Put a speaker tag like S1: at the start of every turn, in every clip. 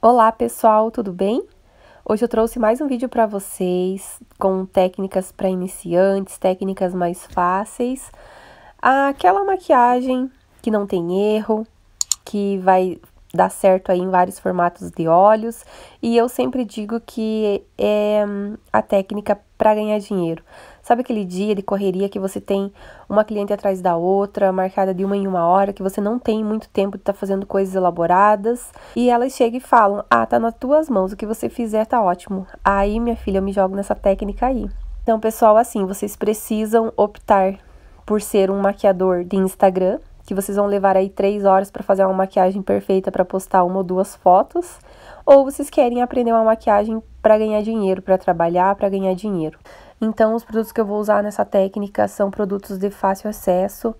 S1: Olá pessoal, tudo bem? Hoje eu trouxe mais um vídeo para vocês com técnicas para iniciantes, técnicas mais fáceis, aquela maquiagem que não tem erro, que vai dá certo aí em vários formatos de olhos e eu sempre digo que é hum, a técnica para ganhar dinheiro. Sabe aquele dia de correria que você tem uma cliente atrás da outra, marcada de uma em uma hora, que você não tem muito tempo de estar tá fazendo coisas elaboradas, e elas chegam e falam: "Ah, tá nas tuas mãos, o que você fizer tá ótimo". Aí, minha filha, eu me jogo nessa técnica aí. Então, pessoal, assim, vocês precisam optar por ser um maquiador de Instagram que vocês vão levar aí três horas para fazer uma maquiagem perfeita para postar uma ou duas fotos, ou vocês querem aprender uma maquiagem para ganhar dinheiro, para trabalhar, para ganhar dinheiro. Então, os produtos que eu vou usar nessa técnica são produtos de fácil acesso.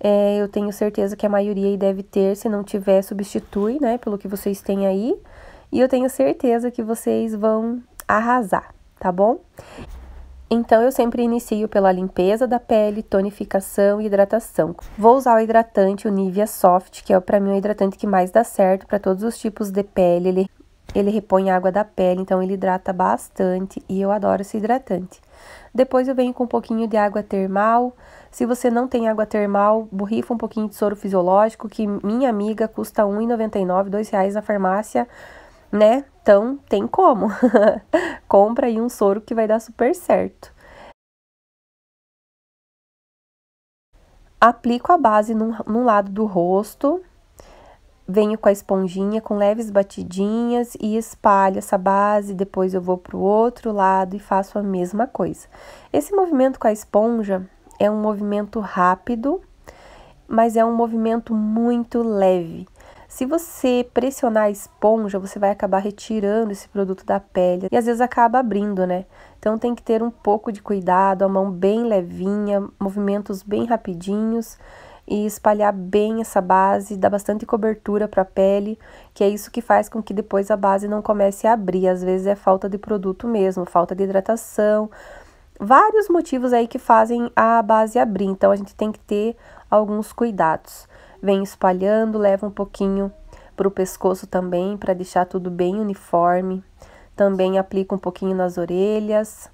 S1: É, eu tenho certeza que a maioria deve ter, se não tiver, substitui, né, pelo que vocês têm aí. E eu tenho certeza que vocês vão arrasar, tá bom? Então eu sempre inicio pela limpeza da pele, tonificação e hidratação. Vou usar o hidratante, o Nivea Soft, que é para mim o hidratante que mais dá certo para todos os tipos de pele. Ele, ele repõe água da pele, então ele hidrata bastante e eu adoro esse hidratante. Depois eu venho com um pouquinho de água termal. Se você não tem água termal, borrifa um pouquinho de soro fisiológico, que minha amiga custa R$ 1,99, R$ 2,00 na farmácia, né? Então, tem como. Compra aí um soro que vai dar super certo. Aplico a base no, num lado do rosto, venho com a esponjinha com leves batidinhas e espalho essa base, depois eu vou para o outro lado e faço a mesma coisa. Esse movimento com a esponja é um movimento rápido, mas é um movimento muito leve. Se você pressionar a esponja, você vai acabar retirando esse produto da pele e às vezes acaba abrindo, né? Então tem que ter um pouco de cuidado, a mão bem levinha, movimentos bem rapidinhos e espalhar bem essa base, dá bastante cobertura para a pele, que é isso que faz com que depois a base não comece a abrir. Às vezes é falta de produto mesmo, falta de hidratação, vários motivos aí que fazem a base abrir. Então a gente tem que ter alguns cuidados vem espalhando, leva um pouquinho para o pescoço também, para deixar tudo bem uniforme. Também aplica um pouquinho nas orelhas.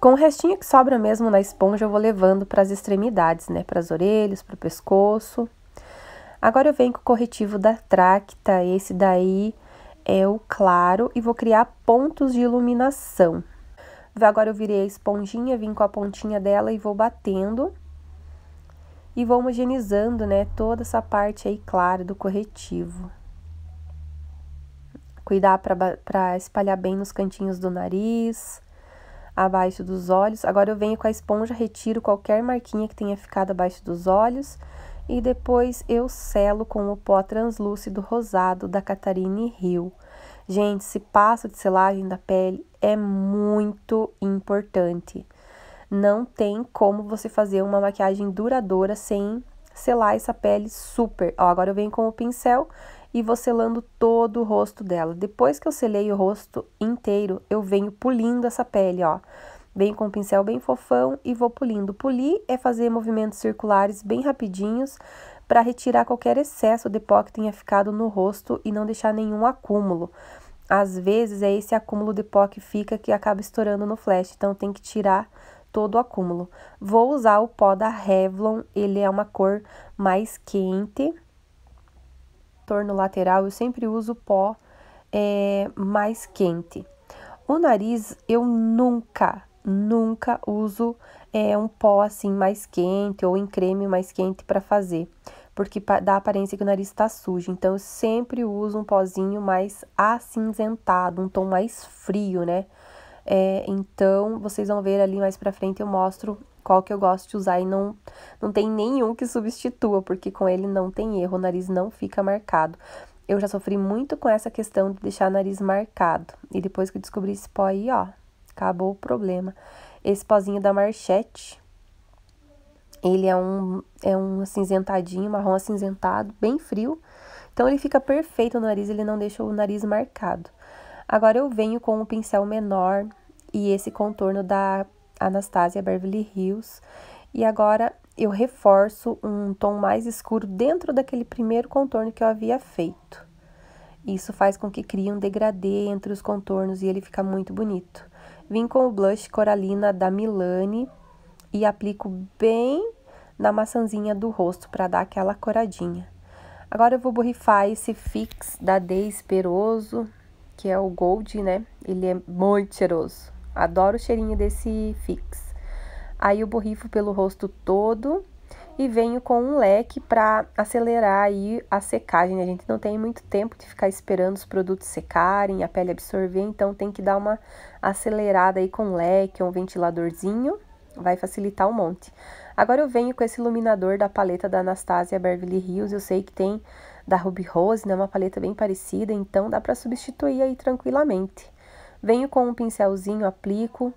S1: Com o restinho que sobra mesmo na esponja, eu vou levando para as extremidades, né? Para as orelhas, para o pescoço. Agora eu venho com o corretivo da Tracta, esse daí é o claro, e vou criar pontos de iluminação. Agora eu virei a esponjinha, vim com a pontinha dela e vou batendo e vou homogeneizando, né, toda essa parte aí clara do corretivo. Cuidar para espalhar bem nos cantinhos do nariz, abaixo dos olhos. Agora eu venho com a esponja, retiro qualquer marquinha que tenha ficado abaixo dos olhos e depois eu selo com o pó translúcido rosado da Catarine Hill. Gente, esse passo de selagem da pele é muito importante não tem como você fazer uma maquiagem duradoura sem selar essa pele super. Ó, agora eu venho com o pincel e vou selando todo o rosto dela. Depois que eu selei o rosto inteiro, eu venho pulindo essa pele, ó. Venho com o pincel bem fofão e vou pulindo. Pulir é fazer movimentos circulares bem rapidinhos para retirar qualquer excesso de pó que tenha ficado no rosto e não deixar nenhum acúmulo. Às vezes é esse acúmulo de pó que fica que acaba estourando no flash, então tem que tirar todo o acúmulo. Vou usar o pó da Revlon, ele é uma cor mais quente. Torno lateral, eu sempre uso pó é, mais quente. O nariz, eu nunca, nunca uso é, um pó assim mais quente ou em creme mais quente para fazer porque dá a aparência que o nariz está sujo. Então, eu sempre uso um pozinho mais acinzentado, um tom mais frio, né? É, então, vocês vão ver ali mais pra frente eu mostro qual que eu gosto de usar e não, não tem nenhum que substitua, porque com ele não tem erro, o nariz não fica marcado. Eu já sofri muito com essa questão de deixar o nariz marcado. E depois que eu descobri esse pó aí, ó, acabou o problema. Esse pozinho da Marchette, ele é um, é um acinzentadinho, marrom acinzentado, bem frio. Então ele fica perfeito no nariz, ele não deixa o nariz marcado. Agora eu venho com um pincel menor e esse contorno da Anastasia Beverly Hills. E agora eu reforço um tom mais escuro dentro daquele primeiro contorno que eu havia feito. Isso faz com que crie um degradê entre os contornos e ele fica muito bonito. Vim com o blush Coralina da Milani e aplico bem na maçãzinha do rosto para dar aquela coradinha. Agora eu vou borrifar esse Fix da Day Esperoso que é o Gold, né? Ele é muito cheiroso. Adoro o cheirinho desse Fix. Aí eu borrifo pelo rosto todo e venho com um leque para acelerar aí a secagem. Né? A gente não tem muito tempo de ficar esperando os produtos secarem, a pele absorver, então tem que dar uma acelerada aí com um leque, um ventiladorzinho, vai facilitar um monte. Agora eu venho com esse iluminador da paleta da Anastasia Beverly Hills, eu sei que tem da Ruby Rose, né, uma paleta bem parecida, então dá para substituir aí tranquilamente. Venho com um pincelzinho, aplico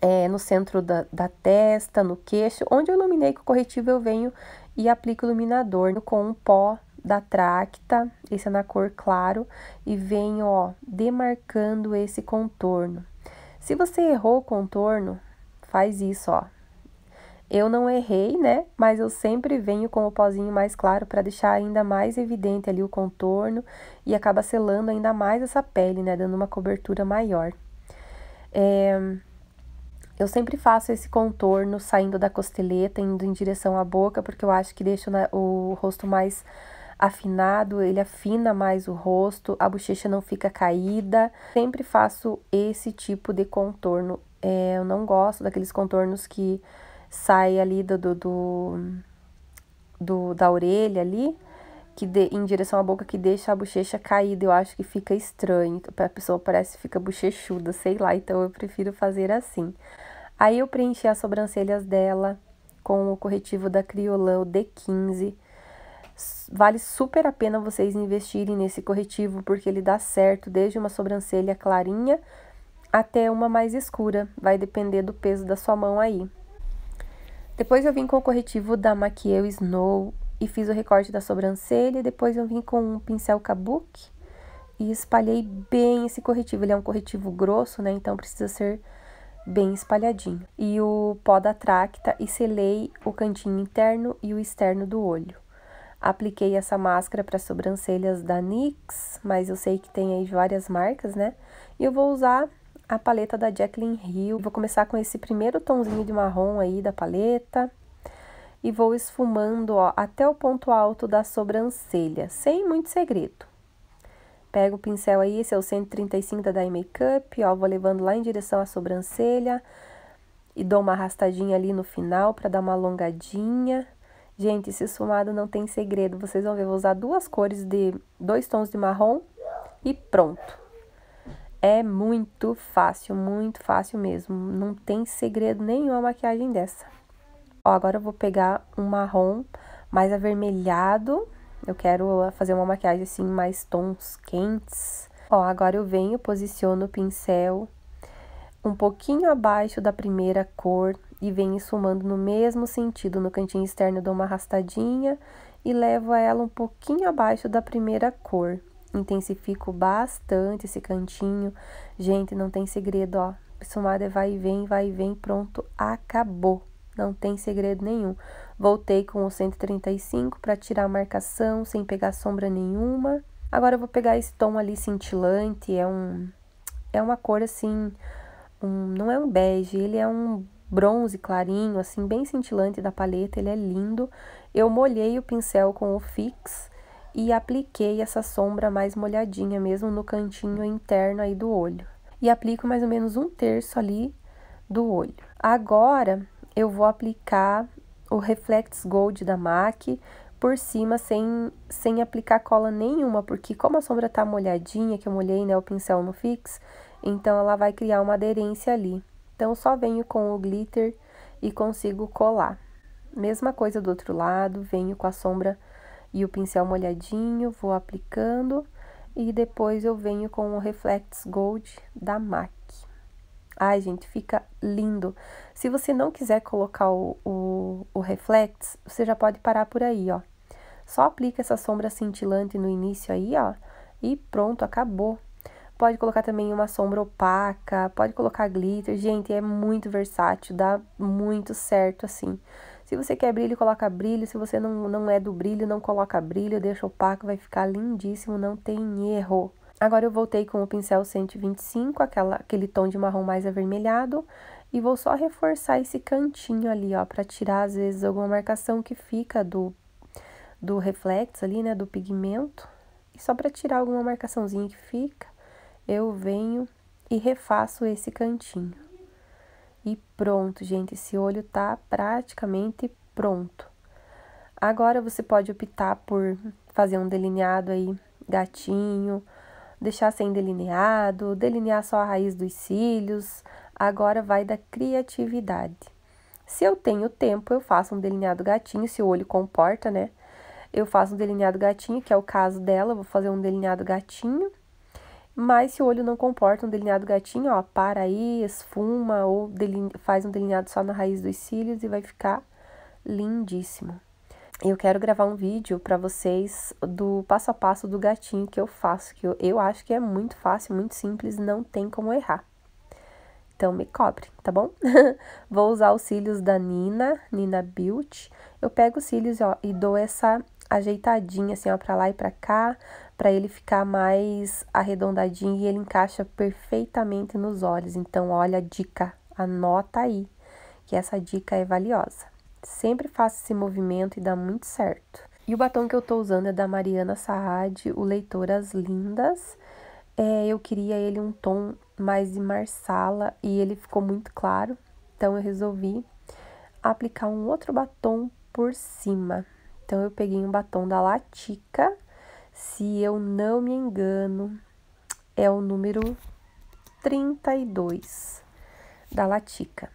S1: é, no centro da, da testa, no queixo, onde eu iluminei com o corretivo eu venho e aplico iluminador com um pó da Tracta, esse é na cor claro, e venho, ó, demarcando esse contorno. Se você errou o contorno, faz isso, ó, eu não errei, né? Mas eu sempre venho com o pozinho mais claro para deixar ainda mais evidente ali o contorno e acaba selando ainda mais essa pele, né? Dando uma cobertura maior. É... Eu sempre faço esse contorno saindo da costeleta, indo em direção à boca, porque eu acho que deixa o rosto mais afinado, ele afina mais o rosto, a bochecha não fica caída. Sempre faço esse tipo de contorno. É, eu não gosto daqueles contornos que sai ali do, do, do, do da orelha ali, que de, em direção à boca que deixa a bochecha caída. Eu acho que fica estranho. Então, a pessoa parece que fica bochechuda, sei lá. Então eu prefiro fazer assim. Aí eu preenchi as sobrancelhas dela com o corretivo da Criolan, o D15. Vale super a pena vocês investirem nesse corretivo, porque ele dá certo desde uma sobrancelha clarinha até uma mais escura. Vai depender do peso da sua mão aí. Depois eu vim com o corretivo da Maquiel Snow e fiz o recorte da sobrancelha. Depois eu vim com um pincel kabuki e espalhei bem esse corretivo. Ele é um corretivo grosso, né? Então precisa ser bem espalhadinho. E o pó da Tracta e selei o cantinho interno e o externo do olho. Apliquei essa máscara para sobrancelhas da NYX, mas eu sei que tem aí várias marcas, né? E eu vou usar a paleta da Jacqueline Hill. Vou começar com esse primeiro tonzinho de marrom aí da paleta e vou esfumando, ó, até o ponto alto da sobrancelha, sem muito segredo. Pego o pincel aí, esse é o 135 da Dye Makeup, ó, vou levando lá em direção à sobrancelha e dou uma arrastadinha ali no final para dar uma alongadinha. Gente, esse esfumado não tem segredo, vocês vão ver, vou usar duas cores de, dois tons de marrom e pronto. É muito fácil, muito fácil mesmo. Não tem segredo nenhum a maquiagem dessa. Ó, agora eu vou pegar um marrom mais avermelhado. Eu quero fazer uma maquiagem assim, mais tons quentes. Ó, agora eu venho, posiciono o pincel um pouquinho abaixo da primeira cor e venho esfumando no mesmo sentido. No cantinho externo eu dou uma arrastadinha e levo ela um pouquinho abaixo da primeira cor intensifico bastante esse cantinho. Gente, não tem segredo, ó. Sumada é vai e vem, vai e vem, pronto, acabou. Não tem segredo nenhum. Voltei com o 135 para tirar a marcação sem pegar sombra nenhuma. Agora eu vou pegar esse tom ali cintilante, é um é uma cor assim, um, não é um bege, ele é um bronze clarinho, assim, bem cintilante da paleta, ele é lindo. Eu molhei o pincel com o Fix, e apliquei essa sombra mais molhadinha mesmo no cantinho interno aí do olho. E aplico mais ou menos um terço ali do olho. Agora, eu vou aplicar o Reflex Gold da MAC por cima sem, sem aplicar cola nenhuma, porque como a sombra tá molhadinha, que eu molhei né, o pincel no Fix, então ela vai criar uma aderência ali. Então, só venho com o glitter e consigo colar. Mesma coisa do outro lado, venho com a sombra e o pincel molhadinho, vou aplicando e depois eu venho com o Reflex Gold da MAC. Ai, gente, fica lindo. Se você não quiser colocar o, o, o Reflex, você já pode parar por aí, ó. Só aplica essa sombra cintilante no início aí, ó, e pronto, acabou. Pode colocar também uma sombra opaca, pode colocar glitter. Gente, é muito versátil, dá muito certo, assim. Se você quer brilho, coloca brilho. Se você não, não é do brilho, não coloca brilho, deixa opaco, vai ficar lindíssimo, não tem erro. Agora eu voltei com o pincel 125, aquela, aquele tom de marrom mais avermelhado, e vou só reforçar esse cantinho ali, ó, para tirar às vezes alguma marcação que fica do, do reflexo ali, né, do pigmento. E só para tirar alguma marcaçãozinha que fica, eu venho e refaço esse cantinho. E pronto, gente, esse olho tá praticamente pronto. Agora você pode optar por fazer um delineado aí gatinho, deixar sem delineado, delinear só a raiz dos cílios. Agora vai da criatividade. Se eu tenho tempo, eu faço um delineado gatinho, se o olho comporta, né? Eu faço um delineado gatinho, que é o caso dela, vou fazer um delineado gatinho. Mas se o olho não comporta um delineado gatinho, ó, para aí, esfuma ou faz um delineado só na raiz dos cílios e vai ficar lindíssimo. Eu quero gravar um vídeo para vocês do passo a passo do gatinho que eu faço, que eu, eu acho que é muito fácil, muito simples, não tem como errar. Então me cobre, tá bom? Vou usar os cílios da Nina, Nina Beauty. Eu pego os cílios ó, e dou essa ajeitadinha assim, ó, pra lá e pra cá, para ele ficar mais arredondadinho e ele encaixa perfeitamente nos olhos. Então, olha a dica, anota aí, que essa dica é valiosa. Sempre faça esse movimento e dá muito certo. E o batom que eu estou usando é da Mariana Saad, o Leitoras Lindas. É, eu queria ele um tom mais de marsala e ele ficou muito claro, então eu resolvi aplicar um outro batom por cima. Então eu peguei um batom da Latica, se eu não me engano, é o número 32 da Latica.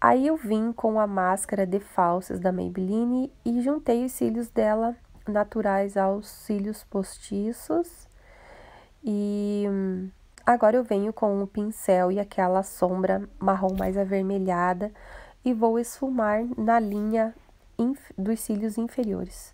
S1: Aí eu vim com a máscara de falsas da Maybelline e juntei os cílios dela naturais aos cílios postiços. E agora eu venho com o pincel e aquela sombra marrom mais avermelhada e vou esfumar na linha dos cílios inferiores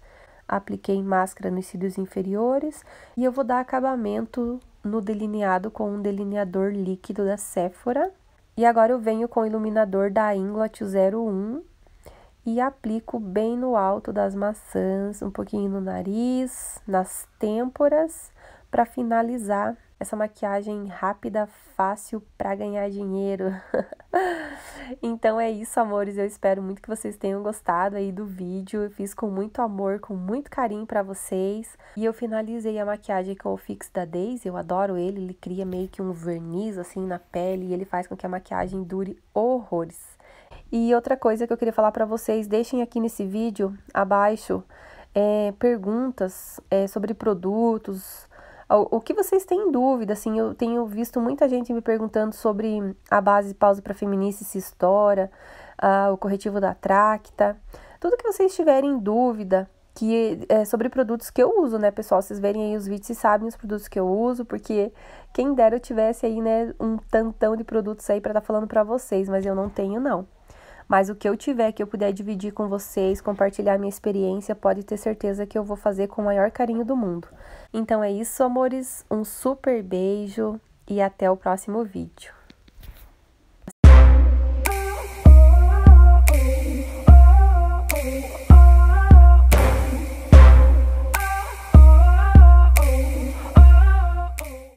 S1: apliquei máscara nos cílios inferiores e eu vou dar acabamento no delineado com um delineador líquido da Sephora. E agora eu venho com o iluminador da Inglot 01 e aplico bem no alto das maçãs, um pouquinho no nariz, nas têmporas, para finalizar essa maquiagem rápida, fácil para ganhar dinheiro. então é isso, amores. Eu espero muito que vocês tenham gostado aí do vídeo. Eu fiz com muito amor, com muito carinho para vocês. E eu finalizei a maquiagem com o Fix da Daisy. Eu adoro ele, ele cria meio que um verniz assim na pele e ele faz com que a maquiagem dure horrores. E outra coisa que eu queria falar para vocês, deixem aqui nesse vídeo abaixo é, perguntas é, sobre produtos, o, que vocês têm dúvida, assim, eu tenho visto muita gente me perguntando sobre a base pausa para feminista se estoura, uh, o corretivo da Tracta, tudo que vocês tiverem dúvida, que é sobre produtos que eu uso, né, pessoal? Vocês verem aí os vídeos e sabem os produtos que eu uso, porque quem dera eu tivesse aí, né, um tantão de produtos aí para estar tá falando para vocês, mas eu não tenho não. Mas o que eu tiver que eu puder dividir com vocês, compartilhar minha experiência, pode ter certeza que eu vou fazer com o maior carinho do mundo. Então é isso, amores. Um super beijo e até o próximo vídeo.